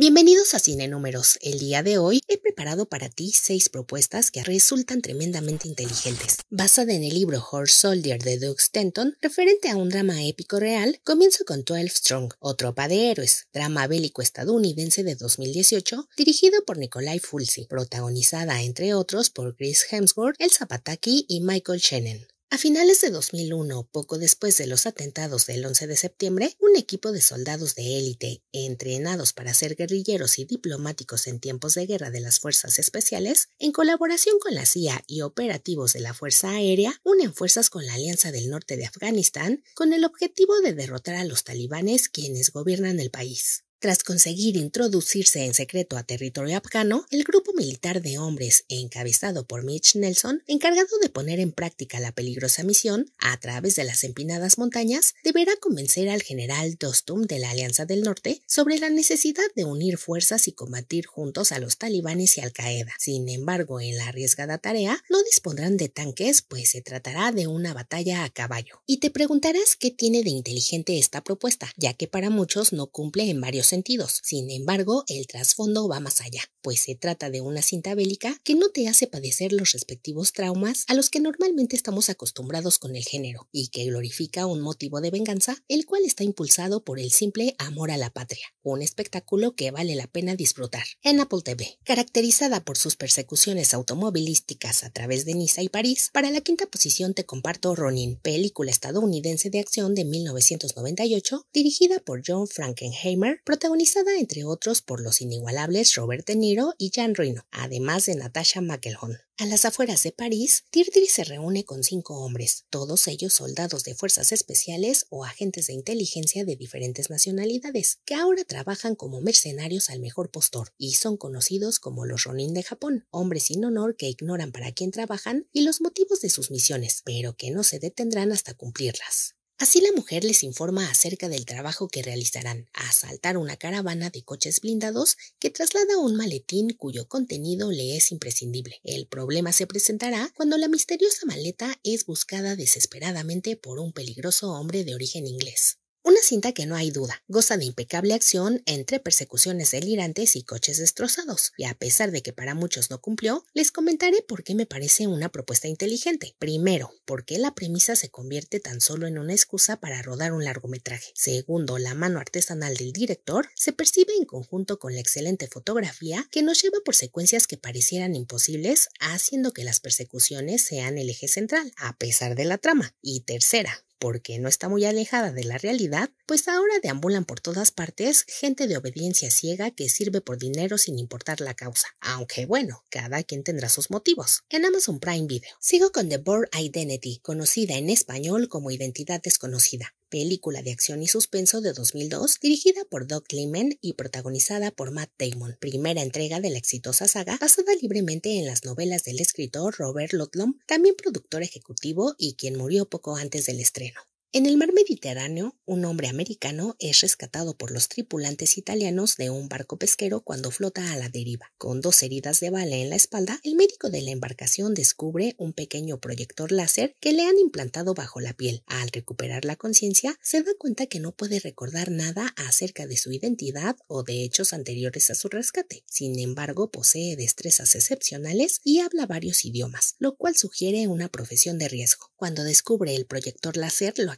Bienvenidos a Cine Números. El día de hoy he preparado para ti seis propuestas que resultan tremendamente inteligentes. Basada en el libro Horse Soldier de Doug Stanton, referente a un drama épico real, comienzo con 12 Strong, o Tropa de Héroes, drama bélico estadounidense de 2018, dirigido por Nikolai Fulci, protagonizada entre otros por Chris Hemsworth, El Pataki y Michael Shannon. A finales de 2001, poco después de los atentados del 11 de septiembre, un equipo de soldados de élite, entrenados para ser guerrilleros y diplomáticos en tiempos de guerra de las Fuerzas Especiales, en colaboración con la CIA y operativos de la Fuerza Aérea, unen fuerzas con la Alianza del Norte de Afganistán con el objetivo de derrotar a los talibanes quienes gobiernan el país. Tras conseguir introducirse en secreto a territorio afgano, el grupo militar de hombres encabezado por Mitch Nelson, encargado de poner en práctica la peligrosa misión a través de las empinadas montañas, deberá convencer al general Dostum de la Alianza del Norte sobre la necesidad de unir fuerzas y combatir juntos a los talibanes y Al-Qaeda. Sin embargo, en la arriesgada tarea no dispondrán de tanques, pues se tratará de una batalla a caballo. Y te preguntarás qué tiene de inteligente esta propuesta, ya que para muchos no cumple en varios sentidos. Sin embargo, el trasfondo va más allá, pues se trata de una cinta bélica que no te hace padecer los respectivos traumas a los que normalmente estamos acostumbrados con el género, y que glorifica un motivo de venganza, el cual está impulsado por el simple amor a la patria, un espectáculo que vale la pena disfrutar. En Apple TV, caracterizada por sus persecuciones automovilísticas a través de Niza y París, para la quinta posición te comparto Ronin, película estadounidense de acción de 1998, dirigida por John Frankenheimer, protagonizada entre otros por los inigualables Robert De Niro y Jean Reno, además de Natasha McElhone. A las afueras de París, Deirdre se reúne con cinco hombres, todos ellos soldados de fuerzas especiales o agentes de inteligencia de diferentes nacionalidades, que ahora trabajan como mercenarios al mejor postor y son conocidos como los Ronin de Japón, hombres sin honor que ignoran para quién trabajan y los motivos de sus misiones, pero que no se detendrán hasta cumplirlas. Así la mujer les informa acerca del trabajo que realizarán, asaltar una caravana de coches blindados que traslada un maletín cuyo contenido le es imprescindible. El problema se presentará cuando la misteriosa maleta es buscada desesperadamente por un peligroso hombre de origen inglés. Una cinta que no hay duda, goza de impecable acción entre persecuciones delirantes y coches destrozados, y a pesar de que para muchos no cumplió, les comentaré por qué me parece una propuesta inteligente. Primero, porque la premisa se convierte tan solo en una excusa para rodar un largometraje. Segundo, la mano artesanal del director se percibe en conjunto con la excelente fotografía que nos lleva por secuencias que parecieran imposibles, haciendo que las persecuciones sean el eje central, a pesar de la trama. Y tercera, porque no está muy alejada de la realidad, pues ahora deambulan por todas partes gente de obediencia ciega que sirve por dinero sin importar la causa. Aunque bueno, cada quien tendrá sus motivos. En Amazon Prime Video. Sigo con The Board Identity, conocida en español como Identidad Desconocida, película de acción y suspenso de 2002, dirigida por Doug Liman y protagonizada por Matt Damon, primera entrega de la exitosa saga basada libremente en las novelas del escritor Robert Ludlum, también productor ejecutivo y quien murió poco antes del estreno. En el mar Mediterráneo, un hombre americano es rescatado por los tripulantes italianos de un barco pesquero cuando flota a la deriva. Con dos heridas de bala en la espalda, el médico de la embarcación descubre un pequeño proyector láser que le han implantado bajo la piel. Al recuperar la conciencia, se da cuenta que no puede recordar nada acerca de su identidad o de hechos anteriores a su rescate. Sin embargo, posee destrezas excepcionales y habla varios idiomas, lo cual sugiere una profesión de riesgo. Cuando descubre el proyector láser, lo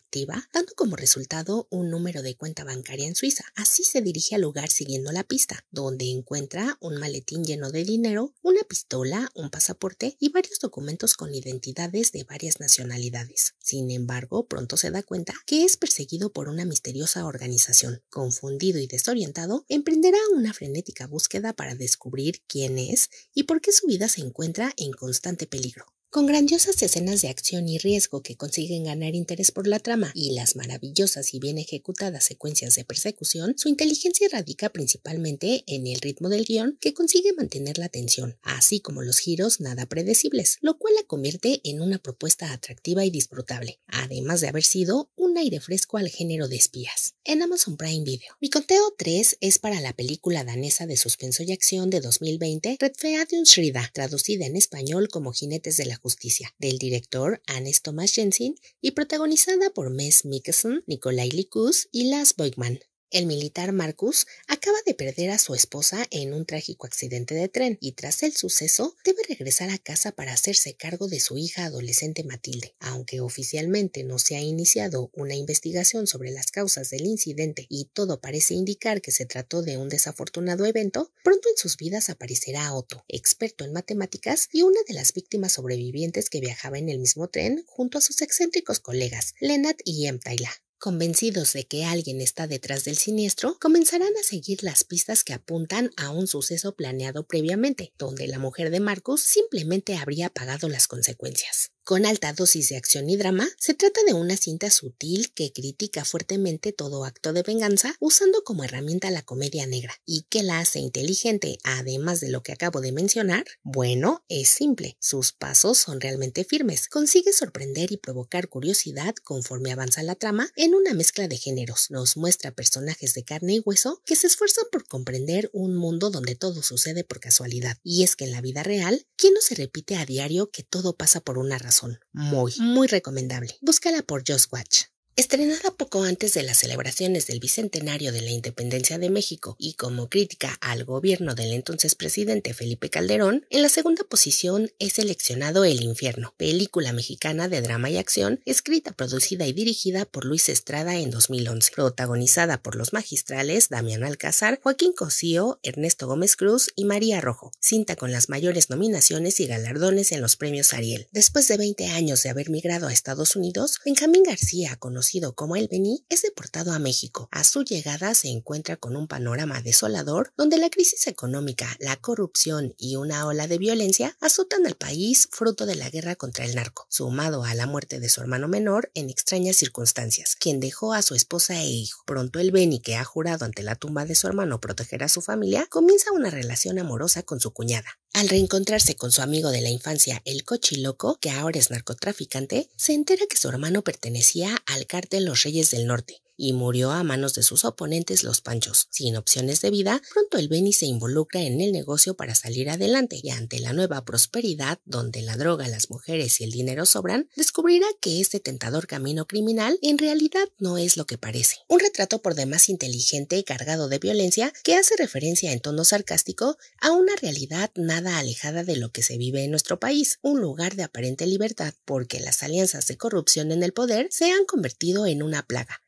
dando como resultado un número de cuenta bancaria en Suiza. Así se dirige al lugar siguiendo la pista, donde encuentra un maletín lleno de dinero, una pistola, un pasaporte y varios documentos con identidades de varias nacionalidades. Sin embargo, pronto se da cuenta que es perseguido por una misteriosa organización. Confundido y desorientado, emprenderá una frenética búsqueda para descubrir quién es y por qué su vida se encuentra en constante peligro. Con grandiosas escenas de acción y riesgo que consiguen ganar interés por la trama y las maravillosas y bien ejecutadas secuencias de persecución, su inteligencia radica principalmente en el ritmo del guión que consigue mantener la atención, así como los giros nada predecibles, lo cual la convierte en una propuesta atractiva y disfrutable, además de haber sido un aire fresco al género de espías. En Amazon Prime Video. Mi conteo 3 es para la película danesa de suspenso y acción de 2020 Red un Shrida, traducida en español como Jinetes de la Justicia, del director Anes Thomas Jensen y protagonizada por Mes Mikkelsen, Nikolai Likus y Lars Boykman. El militar Marcus acaba de perder a su esposa en un trágico accidente de tren y tras el suceso debe regresar a casa para hacerse cargo de su hija adolescente Matilde. Aunque oficialmente no se ha iniciado una investigación sobre las causas del incidente y todo parece indicar que se trató de un desafortunado evento, pronto en sus vidas aparecerá Otto, experto en matemáticas y una de las víctimas sobrevivientes que viajaba en el mismo tren junto a sus excéntricos colegas, Lennart y Emtaila. Convencidos de que alguien está detrás del siniestro, comenzarán a seguir las pistas que apuntan a un suceso planeado previamente, donde la mujer de Marcus simplemente habría pagado las consecuencias. Con alta dosis de acción y drama, se trata de una cinta sutil que critica fuertemente todo acto de venganza usando como herramienta la comedia negra. ¿Y que la hace inteligente, además de lo que acabo de mencionar? Bueno, es simple. Sus pasos son realmente firmes. Consigue sorprender y provocar curiosidad conforme avanza la trama en una mezcla de géneros. Nos muestra personajes de carne y hueso que se esfuerzan por comprender un mundo donde todo sucede por casualidad. Y es que en la vida real, ¿quién no se repite a diario que todo pasa por una razón? Muy, muy recomendable. Búscala por Just Watch. Estrenada poco antes de las celebraciones del Bicentenario de la Independencia de México y como crítica al gobierno del entonces presidente Felipe Calderón, en la segunda posición es seleccionado El Infierno, película mexicana de drama y acción, escrita, producida y dirigida por Luis Estrada en 2011, protagonizada por los magistrales Damián Alcázar, Joaquín Cosío, Ernesto Gómez Cruz y María Rojo, cinta con las mayores nominaciones y galardones en los premios Ariel. Después de 20 años de haber migrado a Estados Unidos, Benjamín García, con conocido como el Beni es deportado a México. A su llegada se encuentra con un panorama desolador donde la crisis económica, la corrupción y una ola de violencia azotan al país fruto de la guerra contra el narco, sumado a la muerte de su hermano menor en extrañas circunstancias, quien dejó a su esposa e hijo. Pronto el Beni, que ha jurado ante la tumba de su hermano proteger a su familia, comienza una relación amorosa con su cuñada, al reencontrarse con su amigo de la infancia, el cochiloco, que ahora es narcotraficante, se entera que su hermano pertenecía al cártel Los Reyes del Norte, y murió a manos de sus oponentes los Panchos. Sin opciones de vida, pronto el Benny se involucra en el negocio para salir adelante y ante la nueva prosperidad donde la droga, las mujeres y el dinero sobran, descubrirá que este tentador camino criminal en realidad no es lo que parece. Un retrato por demás inteligente y cargado de violencia que hace referencia en tono sarcástico a una realidad nada alejada de lo que se vive en nuestro país, un lugar de aparente libertad porque las alianzas de corrupción en el poder se han convertido en una plaga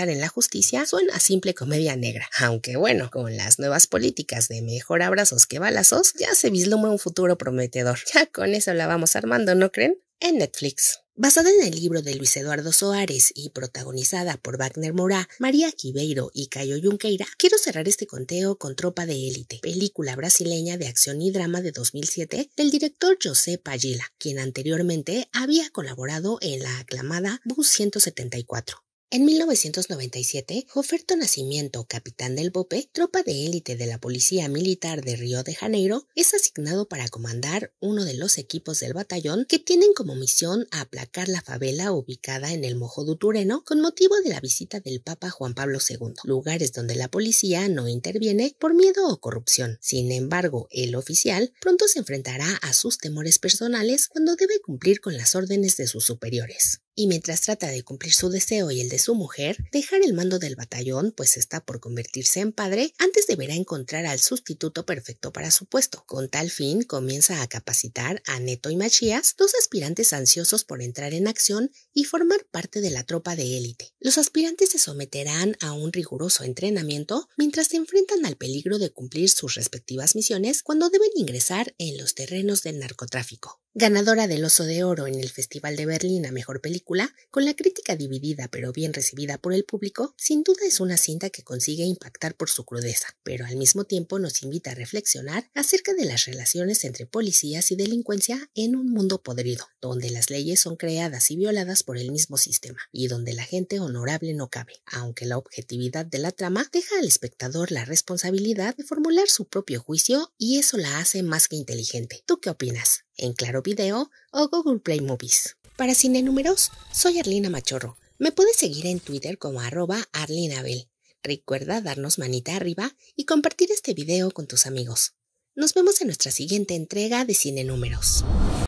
en la justicia suena a simple comedia negra. Aunque bueno, con las nuevas políticas de mejor abrazos que balazos, ya se vislumbra un futuro prometedor. Ya con eso la vamos armando, ¿no creen? En Netflix. Basada en el libro de Luis Eduardo Soares y protagonizada por Wagner Moura, María Quibeiro y Cayo Junqueira, quiero cerrar este conteo con Tropa de Élite, película brasileña de acción y drama de 2007 del director José Pagila, quien anteriormente había colaborado en la aclamada Bus 174. En 1997, Joferto Nacimiento, capitán del BOPE, tropa de élite de la Policía Militar de Río de Janeiro, es asignado para comandar uno de los equipos del batallón que tienen como misión aplacar la favela ubicada en el Mojo Tureno con motivo de la visita del Papa Juan Pablo II, lugares donde la policía no interviene por miedo o corrupción. Sin embargo, el oficial pronto se enfrentará a sus temores personales cuando debe cumplir con las órdenes de sus superiores y mientras trata de cumplir su deseo y el de su mujer, dejar el mando del batallón, pues está por convertirse en padre, antes deberá encontrar al sustituto perfecto para su puesto. Con tal fin, comienza a capacitar a Neto y Machías, dos aspirantes ansiosos por entrar en acción y formar parte de la tropa de élite. Los aspirantes se someterán a un riguroso entrenamiento mientras se enfrentan al peligro de cumplir sus respectivas misiones cuando deben ingresar en los terrenos del narcotráfico ganadora del Oso de Oro en el Festival de Berlín a Mejor Película, con la crítica dividida pero bien recibida por el público, sin duda es una cinta que consigue impactar por su crudeza, pero al mismo tiempo nos invita a reflexionar acerca de las relaciones entre policías y delincuencia en un mundo podrido, donde las leyes son creadas y violadas por el mismo sistema, y donde la gente honorable no cabe, aunque la objetividad de la trama deja al espectador la responsabilidad de formular su propio juicio y eso la hace más que inteligente. ¿Tú qué opinas? En Claro Video o Google Play Movies. Para Cine Números, soy Arlina Machorro. Me puedes seguir en Twitter como arroba arlinabel. Recuerda darnos manita arriba y compartir este video con tus amigos. Nos vemos en nuestra siguiente entrega de Cine Números.